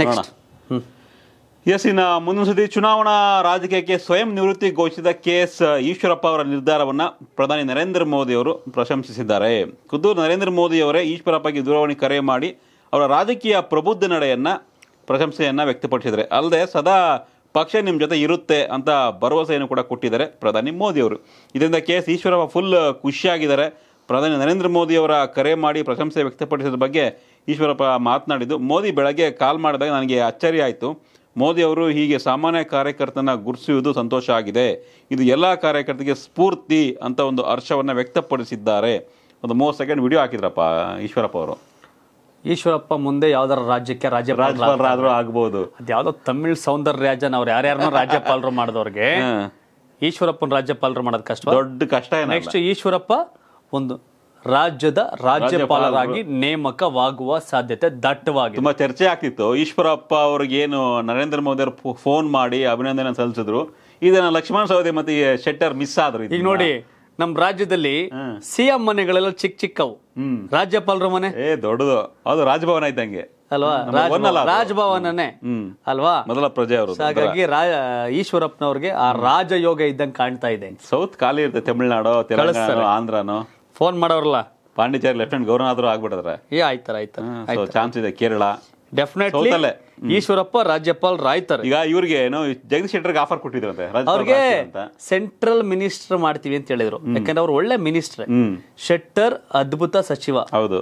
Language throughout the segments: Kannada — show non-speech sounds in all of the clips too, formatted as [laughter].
ನೆಕ್ಸ್ಟ್ ಎಸ್ ಇನ್ನು ಮುಂದಿನ ಸುದ್ದಿ ಚುನಾವಣಾ ರಾಜಕೀಯಕ್ಕೆ ಸ್ವಯಂ ನಿವೃತ್ತಿ ಘೋಷಿಸಿದ ಕೆ ಎಸ್ ಈಶ್ವರಪ್ಪ ಅವರ ನಿರ್ಧಾರವನ್ನು ಪ್ರಧಾನಿ ನರೇಂದ್ರ ಮೋದಿ ಅವರು ಪ್ರಶಂಸಿಸಿದ್ದಾರೆ ಖುದ್ದು ನರೇಂದ್ರ ಮೋದಿ ಅವರೇ ಈಶ್ವರಪ್ಪಗೆ ದೂರವಾಣಿ ಕರೆ ಮಾಡಿ ಅವರ ರಾಜಕೀಯ ಪ್ರಬುದ್ಧ ನಡೆಯನ್ನು ಪ್ರಶಂಸೆಯನ್ನು ವ್ಯಕ್ತಪಡಿಸಿದರೆ ಅಲ್ಲದೆ ಸದಾ ಪಕ್ಷ ನಿಮ್ಮ ಜೊತೆ ಇರುತ್ತೆ ಅಂತ ಭರವಸೆಯನ್ನು ಕೂಡ ಕೊಟ್ಟಿದ್ದಾರೆ ಪ್ರಧಾನಿ ಮೋದಿ ಅವರು ಇದರಿಂದ ಕೆ ಎಸ್ ಈಶ್ವರಪ್ಪ ಫುಲ್ ಖುಷಿಯಾಗಿದ್ದಾರೆ ಪ್ರಧಾನಿ ನರೇಂದ್ರ ಮೋದಿ ಅವರ ಕರೆ ಮಾಡಿ ಪ್ರಶಂಸೆ ವ್ಯಕ್ತಪಡಿಸಿದ ಬಗ್ಗೆ ಈಶ್ವರಪ್ಪ ಮಾತನಾಡಿದ್ದು ಮೋದಿ ಬೆಳಗ್ಗೆ ಕಾಲ್ ಮಾಡಿದಾಗ ನನಗೆ ಅಚ್ಚರಿ ಆಯಿತು ಮೋದಿ ಅವರು ಹೀಗೆ ಸಾಮಾನ್ಯ ಕಾರ್ಯಕರ್ತನ ಗುರುಸುವುದು ಸಂತೋಷ ಆಗಿದೆ ಇದು ಎಲ್ಲ ಕಾರ್ಯಕರ್ತರಿಗೆ ಸ್ಫೂರ್ತಿ ಅಂತ ಒಂದು ಹರ್ಷವನ್ನು ವ್ಯಕ್ತಪಡಿಸಿದ್ದಾರೆ ಒಂದು ಮೂವತ್ತು ಸೆಕೆಂಡ್ ವಿಡಿಯೋ ಹಾಕಿದ್ರಪ್ಪ ಈಶ್ವರಪ್ಪ ಅವರು ಈಶ್ವರಪ್ಪ ಮುಂದೆ ಯಾವ್ದಾರ ರಾಜ್ಯಕ್ಕೆ ರಾಜ್ಯಪಾಲರಾದ್ರೂ ಆಗ್ಬೋದು ಅದ್ಯಾವುದೋ ತಮಿಳ್ ರಾಜನ್ ಅವ್ರು ಯಾರ್ಯಾರನೋ [laughs] ರಾಜ್ಯಪಾಲರು ಮಾಡಿದವ್ರಿಗೆ ಈಶ್ವರಪ್ಪನ ರಾಜ್ಯಪಾಲರು ಮಾಡೋದು ಕಷ್ಟ ದೊಡ್ಡ ಕಷ್ಟ ನೆಕ್ಸ್ಟ್ ಈಶ್ವರಪ್ಪ ಒಂದು ರಾಜ್ಯದ ರಾಜ್ಯಪಾಲರಾಗಿ ನೇಮಕವಾಗುವ ಸಾಧ್ಯತೆ ದಟ್ಟವಾಗಿ ತುಂಬಾ ಚರ್ಚೆ ಆಗ್ತಿತ್ತು ಈಶ್ವರಪ್ಪ ಅವ್ರಿಗೇನು ನರೇಂದ್ರ ಮೋದಿ ಅವರು ಫೋನ್ ಮಾಡಿ ಅಭಿನಂದನೆ ಸಲ್ಲಿಸಿದ್ರು ಇದನ್ನ ಲಕ್ಷ್ಮಣ ಸೌದಿ ಮತ್ತೆ ಶೆಟ್ಟರ್ ಮಿಸ್ ಆದ್ರು ಈಗ ನೋಡಿ ನಮ್ಮ ರಾಜ್ಯದಲ್ಲಿ ಸಿಎಂ ಮನೆಗಳೆಲ್ಲ ಚಿಕ್ಕ ಚಿಕ್ಕವು ರಾಜ್ಯಪಾಲರ ಮನೆ ಏ ದೊಡ್ಡದು ಅದು ರಾಜಭವನ ಇದ್ದಂಗೆ ಅಲ್ವಾ ರಾಜಭವನನೇ ಅಲ್ವಾ ಮೊದಲ ಪ್ರಜೆ ಅವರು ಹಾಗಾಗಿ ಈಶ್ವರಪ್ಪನವ್ರಿಗೆ ಆ ರಾಜಯೋಗ ಇದ್ದಂಗೆ ಕಾಣ್ತಾ ಇದೆ ಸೌತ್ ಖಾಲಿ ಇರ್ತದೆ ತಮಿಳ್ನಾಡು ತೆಲಂಗಾಣ ಆಂಧ್ರನೋ ಫೋನ್ ಮಾಡೋರಲ್ಲ ಪಾಂಡಿಚೇರಿ ಲೆಫ್ಟಿನೆಂಟ್ ಗವರ್ನರ್ ಆಗ್ಬಿಡಿದ್ರೆ ಏ ಆಯ್ತಾರ ಆಯ್ತಾರ ಚಾನ್ಸ್ ಇದೆ ಕೇರಳ ಡೆಫಿನೆಟ್ಲಿ ಈಶ್ವರಪ್ಪ ರಾಜ್ಯಪಾಲ್ ರಾಯ್ತಾರೆ ಈಗ ಇವ್ರಿಗೆ ಏನೋ ಜಗದೀಶ್ ಶೆಟ್ಟರ್ಗೆ ಆಫರ್ ಕೊಟ್ಟಿದ್ರಂತೆ ಅವ್ರಿಗೆ ಸೆಂಟ್ರಲ್ ಮಿನಿಸ್ಟರ್ ಮಾಡ್ತೀವಿ ಅಂತ ಹೇಳಿದ್ರು ಯಾಕಂದ್ರೆ ಅವ್ರು ಒಳ್ಳೆ ಮಿನಿಸ್ಟರ್ ಶೆಟ್ಟರ್ ಅದ್ಭುತ ಸಚಿವ ಹೌದು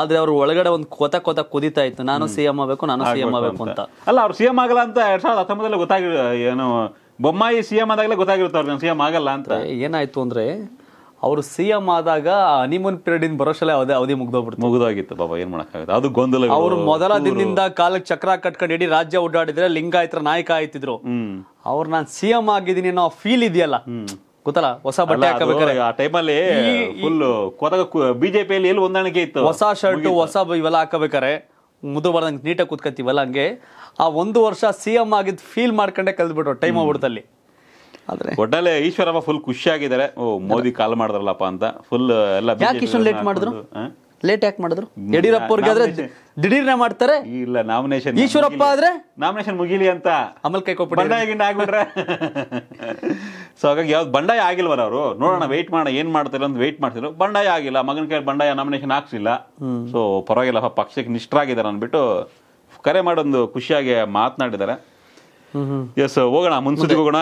ಆದ್ರೆ ಅವ್ರ ಒಳಗಡೆ ಒಂದು ಕೋತ ಕೋತ ಕುದಿತಾ ಇತ್ತು ನಾನು ಸಿಎಂ ಆಗಬೇಕು ನಾನು ಸಿಎಂ ಆಗಬೇಕು ಅಂತ ಅಲ್ಲ ಅವ್ರು ಸಿಎಂ ಆಗಲ್ಲ ಅಂತ ಎರಡ್ ಸಾವಿರದ ಹತ್ತೊಂಬತ್ತಲ್ಲಿ ಗೊತ್ತಾಗಿ ಏನು ಬೊಮ್ಮಾಯಿ ಸಿಎಂ ಆದಾಗಲೇ ಗೊತ್ತಾಗಿರುತ್ತೆ ಅವ್ರಿಗೆ ಸಿಎಂ ಆಗಲ್ಲ ಅಂತ ಏನಾಯ್ತು ಅಂದ್ರೆ ಅವರು ಸಿ ಎಂ ಆದಾಗ ಹನಿಮೂನ್ ಪೀರಿಯಡ್ ಬರೋಷಲ್ಲ ಅದೇ ಅವಧಿ ಮುಗ್ದೋಗ್ಬಿಡ್ತು ಮುಗಿದೋಗಿತ್ತು ಬಾಬಾ ಏನ್ ಮಾಡೋಕ್ಕಾಗುತ್ತೆ ಅದು ಗೊಂದಲ ಅವರು ಮೊದಲ ದಿನದಿಂದ ಕಾಲಕ್ಕೆ ಚಕ್ರ ಕಟ್ಕೊಂಡು ಇಡೀ ರಾಜ್ಯ ಓಡಾಡಿದ್ರೆ ಲಿಂಗಾಯತರ ನಾಯಕ ಆಯ್ತಿದ್ರು ಅವ್ರು ನಾನು ಸಿ ಎಂ ಆಗಿದ್ದೀನಿ ಅನ್ನೋ ಫೀಲ್ ಇದೆಯಲ್ಲ ಗೊತ್ತಲ್ಲ ಹೊಸ ಬಟ್ಟೆ ಹಾಕಬೇಕಾದ್ರೆ ಆ ಟೈಮಲ್ಲಿ ಫುಲ್ ಬಿಜೆಪಿ ಅಲ್ಲಿ ಎಲ್ಲಿ ಹೊಂದಾಣಿಕೆ ಇತ್ತು ಹೊಸ ಶರ್ಟ್ ಹೊಸ ಇವೆಲ್ಲ ಹಾಕಬೇಕಾರೆ ಮುದ್ದು ಬರ್ದಂಗೆ ನೀಟಾಗಿ ಕೂತ್ಕೊತೀವಲ್ಲ ಹಂಗೆ ಆ ಒಂದು ವರ್ಷ ಸಿ ಎಂ ಆಗಿದ್ದು ಫೀಲ್ ಮಾಡ್ಕೊಂಡೆ ಕಲ್ತ್ಬಿಟ್ರು ಟೈಮ್ ಹೋಗ್ಬಿಡ್ತಲ್ಲಿ ಒಟ್ಟಲ್ಲಿ ಈಶ್ವರಪ್ಪ ಫುಲ್ ಖುಷಿಯಾಗಿದ್ದಾರೆ ಓ ಮೋದಿ ಕಾಲ್ ಮಾಡಿದ್ರಲ್ಲಪ್ಪ ಅಂತ ಫುಲ್ ಎಲ್ಲ ಲೇಟ್ ಮಾಡಿದ್ರು ಲೇಟ್ ಯಾಕೆ ಮಾಡಿದ್ರು ಯಡಿಯೂರಪ್ಪ ಅವ್ರಿಗೆ ದಿಢೀರ್ನೆ ಮಾಡ್ತಾರೆ ಇಲ್ಲ ನಾಮಿನೇಷನ್ ಈಶ್ವರಪ್ಪ ಆದ್ರೆ ನಾಮಿನೇಷನ್ ಮುಗಿಲಿ ಅಂತ ಅಮಲ್ ಕೈ ಸೊ ಹಾಗಾಗಿ ಯಾವ್ದು ಬಂಡಾಯ ಆಗಿಲ್ವಲ್ಲ ಅವರು ನೋಡೋಣ ವೆಯ್ಟ್ ಮಾಡೋಣ ಏನ್ ಮಾಡ್ತಾರೆ ಅಂತ ವೆಯ್ಟ್ ಮಾಡ್ತಿದ್ರು ಬಂಡಾಯ ಆಗಿಲ್ಲ ಮಗನ ಕೈ ಬಂಡಾಯ ನಾಮಿನೇಷನ್ ಹಾಕ್ಸಿಲ್ಲ ಸೊ ಪರವಾಗಿಲ್ಲ ಪಕ್ಷಕ್ಕೆ ನಿಷ್ಠರಾಗಿದ್ದಾರೆ ಅಂದ್ಬಿಟ್ಟು ಕರೆ ಮಾಡೊಂದು ಖುಷಿಯಾಗಿ ಮಾತನಾಡಿದ್ದಾರೆ ಎಸ್ ಹೋಗೋಣ ಮುನ್ಸೂತಿಗೆ ಹೋಗೋಣ